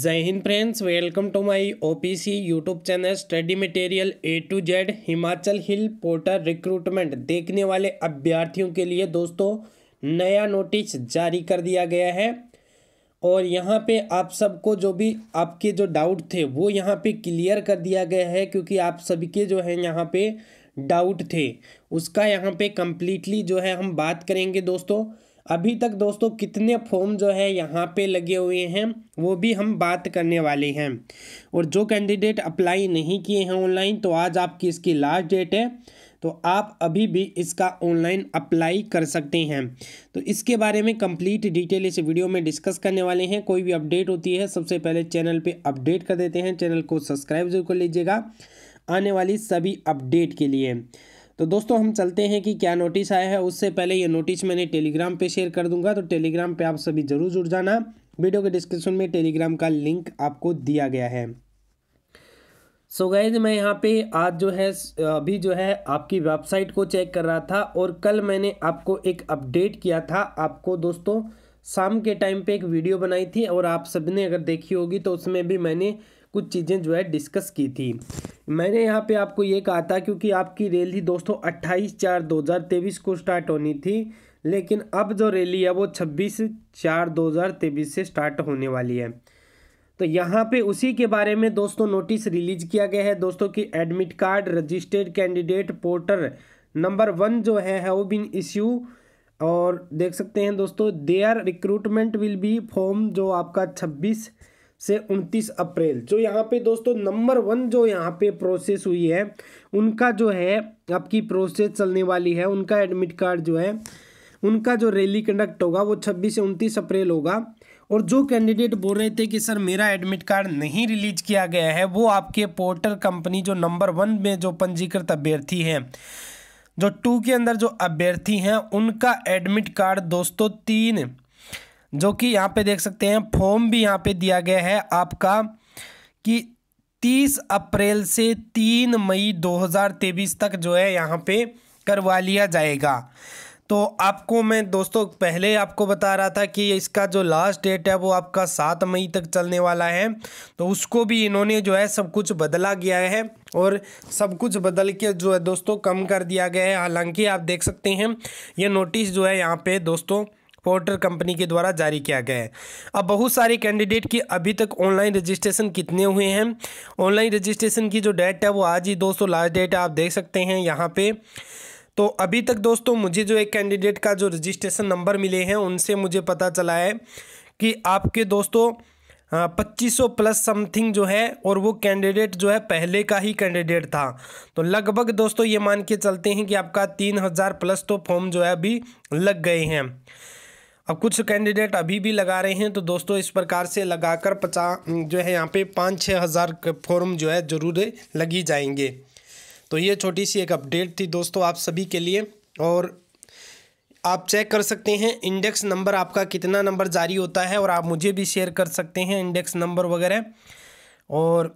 जय हिंद friends welcome to my OPC YouTube channel study material A to Z Himachal hill portal recruitment देखने वाले अभ्यर्थियों के लिए दोस्तों नया नोटिस जारी कर दिया गया है और यहाँ पे आप सबको जो भी आपके जो डाउट थे वो यहाँ पे क्लियर कर दिया गया है क्योंकि आप सभी के जो है यहाँ पर डाउट थे उसका यहाँ पर कम्प्लीटली जो है हम बात करेंगे दोस्तों अभी तक दोस्तों कितने फॉर्म जो है यहाँ पे लगे हुए हैं वो भी हम बात करने वाले हैं और जो कैंडिडेट अप्लाई नहीं किए हैं ऑनलाइन तो आज आपकी इसकी लास्ट डेट है तो आप अभी भी इसका ऑनलाइन अप्लाई कर सकते हैं तो इसके बारे में कंप्लीट डिटेल इस वीडियो में डिस्कस करने वाले हैं कोई भी अपडेट होती है सबसे पहले चैनल पे अपडेट कर देते हैं चैनल को सब्सक्राइब जरूर कर लीजिएगा आने वाली सभी अपडेट के लिए तो दोस्तों हम चलते हैं कि क्या नोटिस आया है उससे पहले ये नोटिस मैंने टेलीग्राम पे शेयर कर दूंगा तो टेलीग्राम पे आप सभी ज़रूर जुड़ जाना वीडियो के डिस्क्रिप्शन में टेलीग्राम का लिंक आपको दिया गया है सो so गैज मैं यहाँ पे आज जो है अभी जो है आपकी वेबसाइट को चेक कर रहा था और कल मैंने आपको एक अपडेट किया था आपको दोस्तों शाम के टाइम पे एक वीडियो बनाई थी और आप सभी ने अगर देखी होगी तो उसमें भी मैंने कुछ चीज़ें जो है डिस्कस की थी मैंने यहाँ पे आपको ये कहा था क्योंकि आपकी रैली दोस्तों 28 चार 2023 को स्टार्ट होनी थी लेकिन अब जो रैली है वो 26 चार 2023 से स्टार्ट होने वाली है तो यहाँ पे उसी के बारे में दोस्तों नोटिस रिलीज किया गया है दोस्तों कि admit card registered candidate portal number one जो है वो बिन इश्यू और देख सकते हैं दोस्तों there recruitment will be form जो आपका छब्बीस से 29 अप्रैल जो यहाँ पे दोस्तों नंबर वन जो यहाँ पे प्रोसेस हुई है उनका जो है आपकी प्रोसेस चलने वाली है उनका एडमिट कार्ड जो है उनका जो रैली कंडक्ट होगा वो 26 से 29 अप्रैल होगा और जो कैंडिडेट बोल रहे थे कि सर मेरा एडमिट कार्ड नहीं रिलीज किया गया है वो आपके पोर्टल कंपनी जो नंबर वन में जो पंजीकृत अभ्यर्थी हैं जो टू के अंदर जो अभ्यर्थी हैं उनका एडमिट कार्ड दोस्तों तीन जो कि यहाँ पे देख सकते हैं फॉर्म भी यहाँ पे दिया गया है आपका कि 30 अप्रैल से 3 मई 2023 तक जो है यहाँ पे करवा लिया जाएगा तो आपको मैं दोस्तों पहले आपको बता रहा था कि इसका जो लास्ट डेट है वो आपका सात मई तक चलने वाला है तो उसको भी इन्होंने जो है सब कुछ बदला गया है और सब कुछ बदल के जो है दोस्तों कम कर दिया गया है हालांकि आप देख सकते हैं ये नोटिस जो है यहाँ पे दोस्तों पोर्टर कंपनी के द्वारा जारी किया गया है अब बहुत सारे कैंडिडेट की अभी तक ऑनलाइन रजिस्ट्रेशन कितने हुए हैं ऑनलाइन रजिस्ट्रेशन की जो डेट है वो आज ही दोस्तों लास्ट डेट आप देख सकते हैं यहाँ पे तो अभी तक दोस्तों मुझे जो एक कैंडिडेट का जो रजिस्ट्रेशन नंबर मिले हैं उनसे मुझे पता चला है कि आपके दोस्तों पच्चीस सौ प्लस समथिंग जो है और वो कैंडिडेट जो है पहले का ही कैंडिडेट था तो लगभग दोस्तों ये मान के चलते हैं कि आपका तीन हज़ार प्लस तो फॉर्म जो है अभी लग गए हैं अब कुछ कैंडिडेट अभी भी लगा रहे हैं तो दोस्तों इस प्रकार से लगाकर पचास जो है यहाँ पे पाँच छः हज़ार फॉर्म जो है ज़रूर लगी जाएंगे तो ये छोटी सी एक अपडेट थी दोस्तों आप सभी के लिए और आप चेक कर सकते हैं इंडेक्स नंबर आपका कितना नंबर जारी होता है और आप मुझे भी शेयर कर सकते हैं इंडेक्स नंबर वगैरह और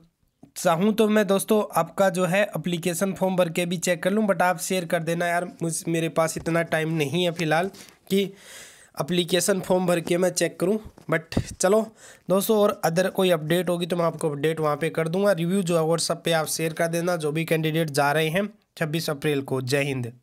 चाहूँ तो मैं दोस्तों आपका जो है अप्लीकेशन फॉर्म भर के भी चेक कर लूँ बट आप शेयर कर देना यार मुझ मेरे पास इतना टाइम नहीं है फ़िलहाल कि अप्लीकेशन फॉर्म भर के मैं चेक करूँ बट चलो दोस्तों और अदर कोई अपडेट होगी तो मैं आपको अपडेट वहाँ पे कर दूंगा रिव्यू जो है व्हाट्सअप पे आप शेयर कर देना जो भी कैंडिडेट जा रहे हैं छब्बीस अप्रैल को जय हिंद